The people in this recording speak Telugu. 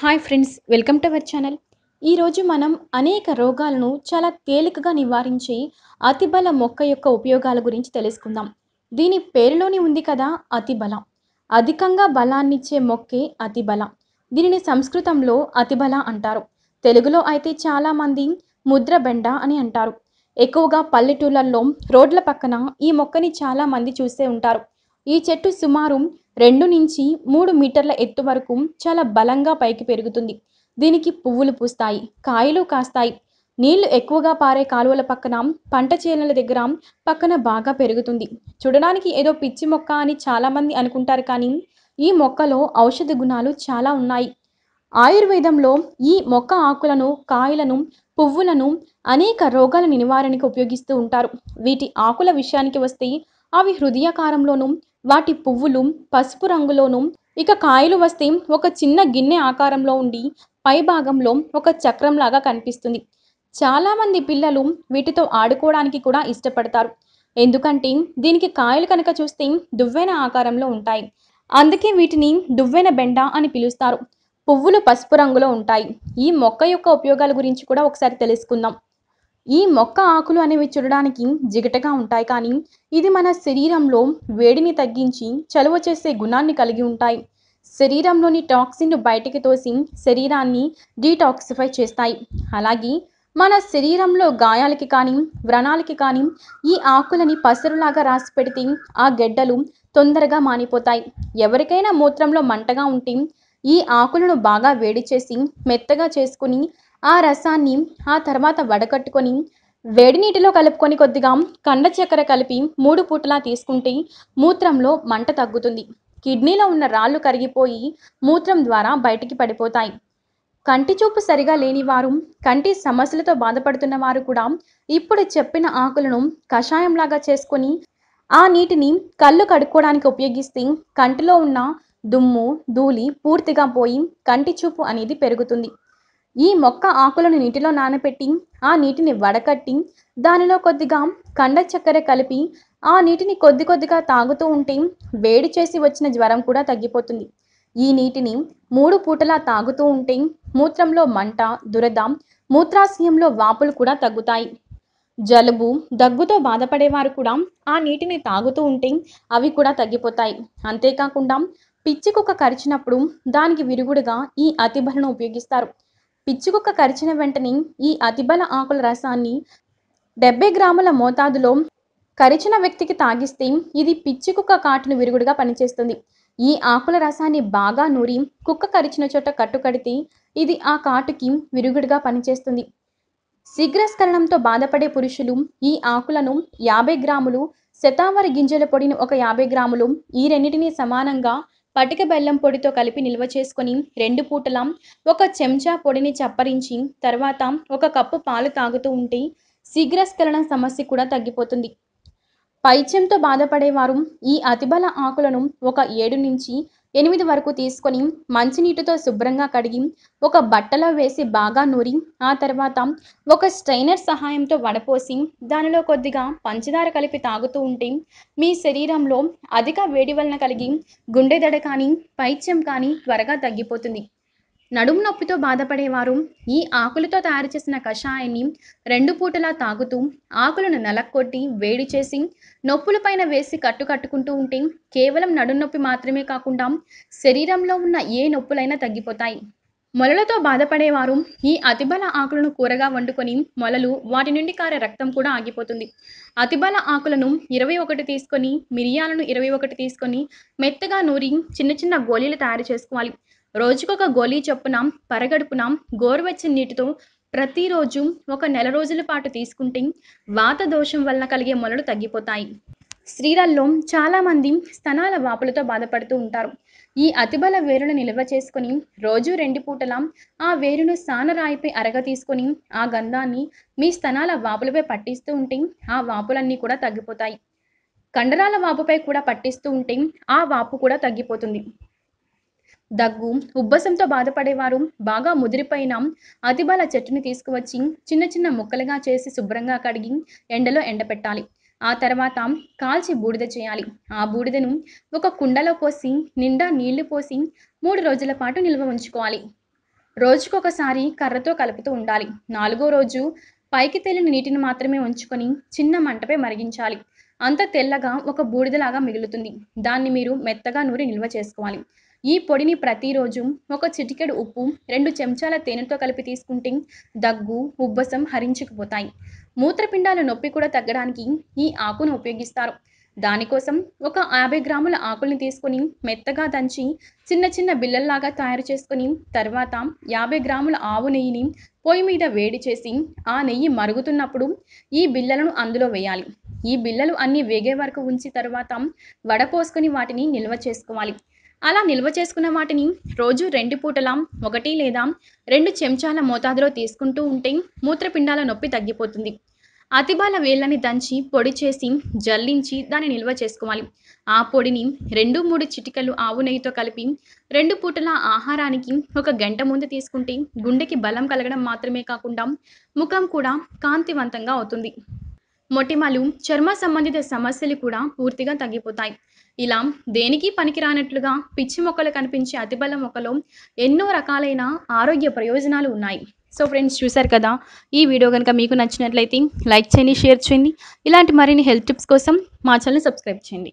hi friends welcome to our channel ఈరోజు మనం అనేక రోగాలను చాలా తేలికగా నివారించే అతిబల మొక్క యొక్క ఉపయోగాల గురించి తెలుసుకుందాం దీని పేరులోనే ఉంది కదా అతిబలం అధికంగా బలాన్నిచ్చే మొక్కే అతిబలం దీనిని సంస్కృతంలో అతిబల అంటారు తెలుగులో అయితే చాలామంది ముద్రబెండ అని అంటారు ఎక్కువగా పల్లెటూళ్ళల్లో రోడ్ల పక్కన ఈ మొక్కని చాలామంది చూస్తే ఉంటారు ఈ చెట్టు సుమారు రెండు నుంచి మూడు మీటర్ల ఎత్తు వరకు చాలా బలంగా పైకి పెరుగుతుంది దీనికి పువ్వులు పూస్తాయి కాయలు కాస్తాయి నీళ్లు ఎక్కువగా పారే కాలువల పక్కన పంట చేనుల దగ్గర పక్కన బాగా పెరుగుతుంది చూడడానికి ఏదో పిచ్చి మొక్క అని చాలామంది అనుకుంటారు కానీ ఈ మొక్కలో ఔషధ గుణాలు చాలా ఉన్నాయి ఆయుర్వేదంలో ఈ మొక్క ఆకులను కాయలను పువ్వులను అనేక రోగాల నివారణకు ఉపయోగిస్తూ ఉంటారు వీటి ఆకుల విషయానికి వస్తే అవి హృదయాకారంలోనూ వాటి పువ్వులు పసుపు రంగులోను ఇక కాయలు వస్తే ఒక చిన్న గిన్నె ఆకారంలో ఉండి పై భాగంలో ఒక చక్రంలాగా కనిపిస్తుంది చాలామంది పిల్లలు వీటితో ఆడుకోవడానికి కూడా ఇష్టపడతారు ఎందుకంటే దీనికి కాయలు కనుక చూస్తే దువ్వెన ఆకారంలో ఉంటాయి అందుకే వీటిని దువ్వెన బెండ అని పిలుస్తారు పువ్వులు పసుపు రంగులో ఉంటాయి ఈ మొక్క యొక్క ఉపయోగాల గురించి కూడా ఒకసారి తెలుసుకుందాం ఈ మొక్క ఆకులు అనేవి చూడడానికి జిగటగా ఉంటాయి కానీ ఇది మన శరీరంలో వేడిని తగ్గించి చలువ చేసే గుణాన్ని కలిగి ఉంటాయి శరీరంలోని టాక్సిన్ను బయటికి తోసి శరీరాన్ని డీటాక్సిఫై చేస్తాయి అలాగే మన శరీరంలో గాయాలకి కానీ వ్రణాలకి కానీ ఈ ఆకులని పసరులాగా రాసి పెడితే ఆ గెడ్డలు తొందరగా మానిపోతాయి ఎవరికైనా మూత్రంలో మంటగా ఉంటే ఈ ఆకులను బాగా వేడి చేసి మెత్తగా చేసుకుని ఆ రసాన్ని ఆ తర్వాత వడకట్టుకొని వేడి నీటిలో కలుపుకొని కొద్దిగా కండ చక్కెర కలిపి మూడు పూటలా తీసుకుంటే మూత్రంలో మంట తగ్గుతుంది కిడ్నీలో ఉన్న రాళ్ళు కరిగిపోయి మూత్రం ద్వారా బయటికి పడిపోతాయి కంటి చూపు సరిగా లేనివారు కంటి సమస్యలతో బాధపడుతున్న వారు కూడా ఇప్పుడు చెప్పిన ఆకులను కషాయంలాగా చేసుకొని ఆ నీటిని కళ్ళు కడుక్కోవడానికి ఉపయోగిస్తే కంటిలో ఉన్న దుమ్ము ధూళి పూర్తిగా పోయి కంటి చూపు అనేది పెరుగుతుంది ఈ మొక్క ఆకులను నీటిలో నానపెట్టి ఆ నీటిని వడకట్టి దానిలో కొద్దిగా కండ చక్కెర కలిపి ఆ నీటిని కొద్ది కొద్దిగా తాగుతూ ఉంటే వేడి చేసి వచ్చిన జ్వరం కూడా తగ్గిపోతుంది ఈ నీటిని మూడు పూటలా తాగుతూ ఉంటే మూత్రంలో మంట దురద మూత్రాశయంలో వాపులు కూడా తగ్గుతాయి జలుబు దగ్గుతో బాధపడేవారు కూడా ఆ నీటిని తాగుతూ ఉంటే అవి కూడా తగ్గిపోతాయి అంతేకాకుండా కుక్క కరిచినప్పుడు దానికి విరుగుడుగా ఈ అతిబలను ఉపయోగిస్తారు పిచ్చుకుక్క కరిచిన వెంటనే ఈ అతిబల ఆకుల రసాన్ని డెబ్బై గ్రాముల మోతాదులో కరిచిన వ్యక్తికి తాగిస్తే ఇది పిచ్చి కుక్క కాటును విరుగుడుగా పనిచేస్తుంది ఈ ఆకుల రసాన్ని బాగా నూరి కుక్క కరిచిన చోట కట్టుకడితే ఇది ఆ కాటుకి విరుగుడుగా పనిచేస్తుంది శీఘ్రస్కరణంతో బాధపడే పురుషులు ఈ ఆకులను యాభై గ్రాములు శతావరి గింజల పొడిని ఒక యాభై గ్రాములు ఈ రెండింటినీ సమానంగా పటిక బెల్లం పొడితో కలిపి నిల్వ చేసుకొని రెండు పూటల ఒక చెంచా పొడిని చప్పరించి తర్వాత ఒక కప్పు పాలు తాగుతూ ఉంటే శీఘ్రస్కలన సమస్య కూడా తగ్గిపోతుంది పైత్యంతో బాధపడేవారు ఈ అతిబల ఆకులను ఒక ఏడు నుంచి ఎనిమిది వరకు తీసుకొని మంచినీటితో శుభ్రంగా కడిగి ఒక బట్టలో వేసి బాగా నూరి ఆ తర్వాత ఒక స్ట్రైనర్ సహాయంతో వడపోసి దానిలో కొద్దిగా పంచదార కలిపి తాగుతూ ఉంటే మీ శరీరంలో అధిక వేడి వలన కలిగి గుండె దడ కానీ పైచ్యం కానీ త్వరగా తగ్గిపోతుంది నడుము నొప్పితో బాధపడేవారు ఈ ఆకులతో తయారు చేసిన కషాయాన్ని రెండు పూటలా తాగుతూ ఆకులను నలక్కొట్టి వేడి చేసి నొప్పుల పైన వేసి కట్టు కట్టుకుంటూ ఉంటే కేవలం నడుము నొప్పి మాత్రమే కాకుండా శరీరంలో ఉన్న ఏ నొప్పులైనా తగ్గిపోతాయి మొలలతో బాధపడేవారు ఈ అతిబల ఆకులను కూరగా వండుకొని మొలలు వాటి నుండి కారే రక్తం కూడా ఆగిపోతుంది అతిబల ఆకులను ఇరవై ఒకటి తీసుకొని మిరియాలను ఇరవై ఒకటి తీసుకొని మెత్తగా నూరి చిన్న చిన్న గోళీలు తయారు చేసుకోవాలి రోజుకొక గోళీ చొప్పున పరగడుపున గోరువెచ్చని నీటితో ప్రతిరోజు ఒక నెల రోజుల పాటు తీసుకుంటే వాత దోషం వలన కలిగే మొలలు తగ్గిపోతాయి స్త్రీలల్లో చాలామంది స్తనాల వాపులతో బాధపడుతూ ఉంటారు ఈ అతిబల వేరును నిల్వ చేసుకుని రోజు రెండు పూటల ఆ వేరును స్నానరాయిపై అరగ తీసుకొని ఆ గంధాన్ని మీ స్తనాల వాపులపై పట్టిస్తూ ఉంటే ఆ వాపులన్నీ కూడా తగ్గిపోతాయి కండరాల వాపుపై కూడా పట్టిస్తూ ఉంటే ఆ వాపు కూడా తగ్గిపోతుంది దగ్గు ఉబ్బసంతో బాధపడేవారు బాగా ముదిరిపోయిన అతిబల చెట్టుని తీసుకువచ్చి చిన్న చిన్న ముక్కలుగా చేసి శుభ్రంగా కడిగి ఎండలో ఎండపెట్టాలి ఆ తర్వాత కాల్చి బూడిద చేయాలి ఆ బూడిదను ఒక కుండలో పోసి నిండా నీళ్లు పోసి మూడు రోజుల పాటు నిల్వ ఉంచుకోవాలి రోజుకొకసారి కర్రతో కలుపుతూ ఉండాలి నాలుగో రోజు పైకి తేలిన నీటిని మాత్రమే ఉంచుకొని చిన్న మంటపై మరిగించాలి అంత తెల్లగా ఒక బూడిదలాగా మిగులుతుంది దాన్ని మీరు మెత్తగా నూరి నిల్వ చేసుకోవాలి ఈ పొడిని ప్రతిరోజు ఒక చిటికెడు ఉప్పు రెండు చెంచాల తేనెతో కలిపి తీసుకుంటే దగ్గు ఉబ్బసం హరించుకుపోతాయి మూత్రపిండాల నొప్పి కూడా తగ్గడానికి ఈ ఆకును ఉపయోగిస్తారు దానికోసం ఒక యాభై గ్రాముల ఆకుల్ని తీసుకొని మెత్తగా దంచి చిన్న చిన్న బిళ్ళల్లాగా తయారు చేసుకొని తర్వాత యాభై గ్రాముల ఆవు నెయ్యిని పొయ్యి మీద వేడి చేసి ఆ నెయ్యి మరుగుతున్నప్పుడు ఈ బిళ్ళలను అందులో వేయాలి ఈ బిళ్ళలు అన్నీ వేగే వరకు ఉంచి తర్వాత వడపోసుకొని వాటిని నిల్వ చేసుకోవాలి అలా నిల్వ చేసుకున్న వాటిని రోజు రెండు పూటల ఒకటి లేదా రెండు చెంచాల మోతాదులో తీసుకుంటూ ఉంటే మూత్రపిండాల నొప్పి తగ్గిపోతుంది అతిబాల వేళ్ళని దంచి పొడి చేసి జల్లించి దాన్ని నిల్వ చేసుకోవాలి ఆ పొడిని రెండు మూడు చిటికలు ఆవు నెయ్యితో కలిపి రెండు పూటల ఆహారానికి ఒక గంట ముందు తీసుకుంటే గుండెకి బలం కలగడం మాత్రమే కాకుండా ముఖం కూడా కాంతివంతంగా అవుతుంది మొటిమలు చర్మ సంబంధిత సమస్యలు కూడా పూర్తిగా తగ్గిపోతాయి ఇలా దేనికి పనికిరానట్లుగా పిచ్చి మొక్కలు కనిపించే అతిబల మొక్కలో ఎన్నో రకాలైన ఆరోగ్య ప్రయోజనాలు ఉన్నాయి సో ఫ్రెండ్స్ చూశారు కదా ఈ వీడియో కనుక మీకు నచ్చినట్లయితే లైక్ చేయండి షేర్ చేయండి ఇలాంటి మరిన్ని హెల్త్ టిప్స్ కోసం మా ఛానల్ని సబ్స్క్రైబ్ చేయండి